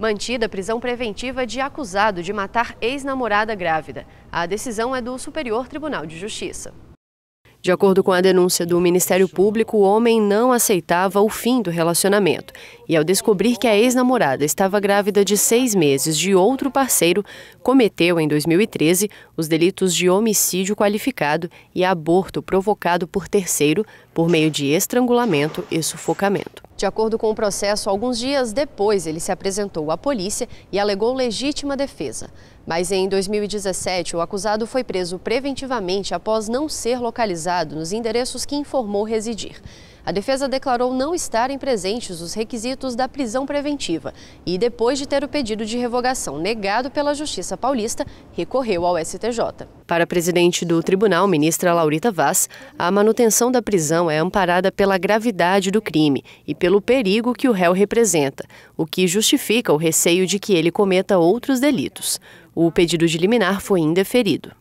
mantida a prisão preventiva de acusado de matar ex-namorada grávida. A decisão é do Superior Tribunal de Justiça. De acordo com a denúncia do Ministério Público, o homem não aceitava o fim do relacionamento. E ao descobrir que a ex-namorada estava grávida de seis meses de outro parceiro, cometeu em 2013 os delitos de homicídio qualificado e aborto provocado por terceiro por meio de estrangulamento e sufocamento. De acordo com o processo, alguns dias depois ele se apresentou à polícia e alegou legítima defesa. Mas em 2017, o acusado foi preso preventivamente após não ser localizado nos endereços que informou residir. A defesa declarou não estarem presentes os requisitos da prisão preventiva e, depois de ter o pedido de revogação negado pela Justiça Paulista, recorreu ao STJ. Para a presidente do tribunal, ministra Laurita Vaz, a manutenção da prisão é amparada pela gravidade do crime e pelo perigo que o réu representa, o que justifica o receio de que ele cometa outros delitos. O pedido de liminar foi indeferido.